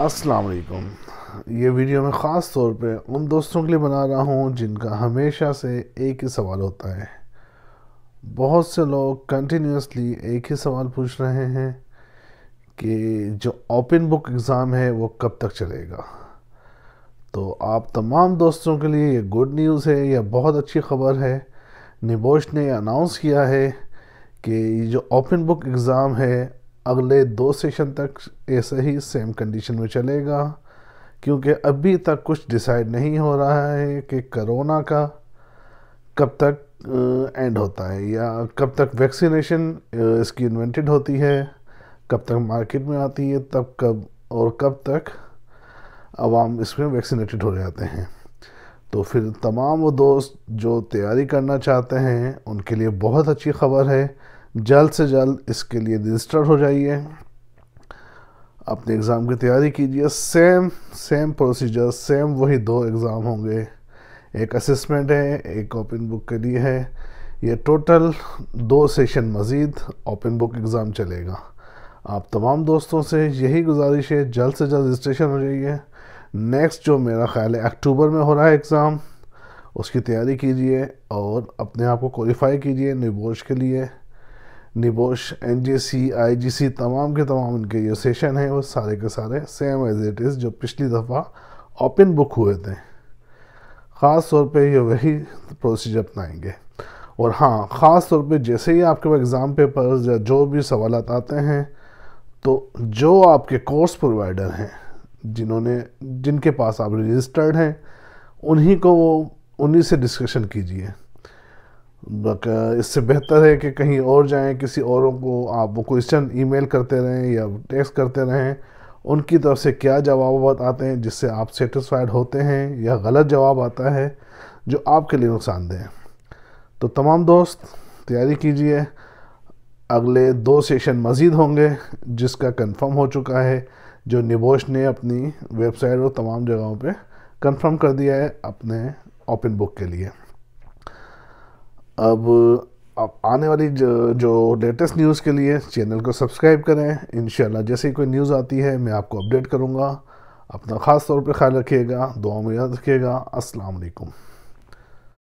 अस्सलाम वालेकुम ये वीडियो मैं ख़ास तौर पे उन दोस्तों के लिए बना रहा हूँ जिनका हमेशा से एक ही सवाल होता है बहुत से लोग कंटिन्यूसली एक ही सवाल पूछ रहे हैं कि जो ओपन बुक एग्ज़ाम है वो कब तक चलेगा तो आप तमाम दोस्तों के लिए ये गुड न्यूज़ है या बहुत अच्छी खबर है निबोश ने अनाउंस किया है कि जो ओपन बुक एग्ज़ाम है अगले दो सेशन तक ऐसे ही सेम कंडीशन में चलेगा क्योंकि अभी तक कुछ डिसाइड नहीं हो रहा है कि करोना का कब तक एंड होता है या कब तक वैक्सीनेशन इसकी इन्वेंटेड होती है कब तक मार्केट में आती है तब कब और कब तक आवाम इसमें वैक्सीनेटेड हो जाते हैं तो फिर तमाम वो दोस्त जो तैयारी करना चाहते हैं उनके लिए बहुत अच्छी खबर है जल्द से जल्द इसके लिए रजिस्टर हो जाइए अपने एग्ज़ाम की तैयारी कीजिए सेम सेम प्रोसीजर सेम वही दो एग्ज़ाम होंगे एक असेसमेंट है एक ओपन बुक के लिए है ये टोटल दो सेशन मज़ीद ओपन बुक एग्ज़ाम चलेगा आप तमाम दोस्तों से यही गुजारिश है जल्द से जल्द रजिस्ट्रेशन हो जाइए नेक्स्ट जो मेरा ख्याल है अक्टूबर में हो रहा है एग्ज़ाम उसकी तैयारी कीजिए और अपने आप को क्वालिफ़ाई कीजिए निबोश के लिए निबोश एन जी सी आई जी सी तमाम के तमाम इनके जो सेशन हैं वो सारे के सारे सेम एज इट इज़ जो पिछली दफ़ा ओपन बुक हुए थे ख़ास तौर पे ये वही प्रोसीजर अपनाएंगे और हाँ ख़ास तौर पे जैसे ही आपके पास एग्ज़ाम पेपर्स या जो भी सवाल आते हैं तो जो आपके कोर्स प्रोवाइडर हैं जिन्होंने जिनके पास आप रजिस्टर्ड हैं उन्हीं को वो उन्हीं से डिस्कशन कीजिए इससे बेहतर है कि कहीं और जाएं किसी औरों को आप वो क्वेश्चन ईमेल करते रहें या टेक्स्ट करते रहें उनकी तरफ से क्या जवाब आते हैं जिससे आप सेटिस्फाइड होते हैं या गलत जवाब आता है जो आपके लिए नुकसानदेह है तो तमाम दोस्त तैयारी कीजिए अगले दो सेशन मज़ीद होंगे जिसका कंफर्म हो चुका है जो निबोश ने अपनी वेबसाइट और तमाम जगहों पे कंफर्म कर दिया है अपने ओपन बुक के लिए अब अब आने वाली जो जो लेटेस्ट न्यूज़ के लिए चैनल को सब्सक्राइब करें इन जैसे ही कोई न्यूज़ आती है मैं आपको अपडेट करूँगा अपना ख़ास तौर पर ख्याल रखिएगा दुआ में याद रखिएगा असलकम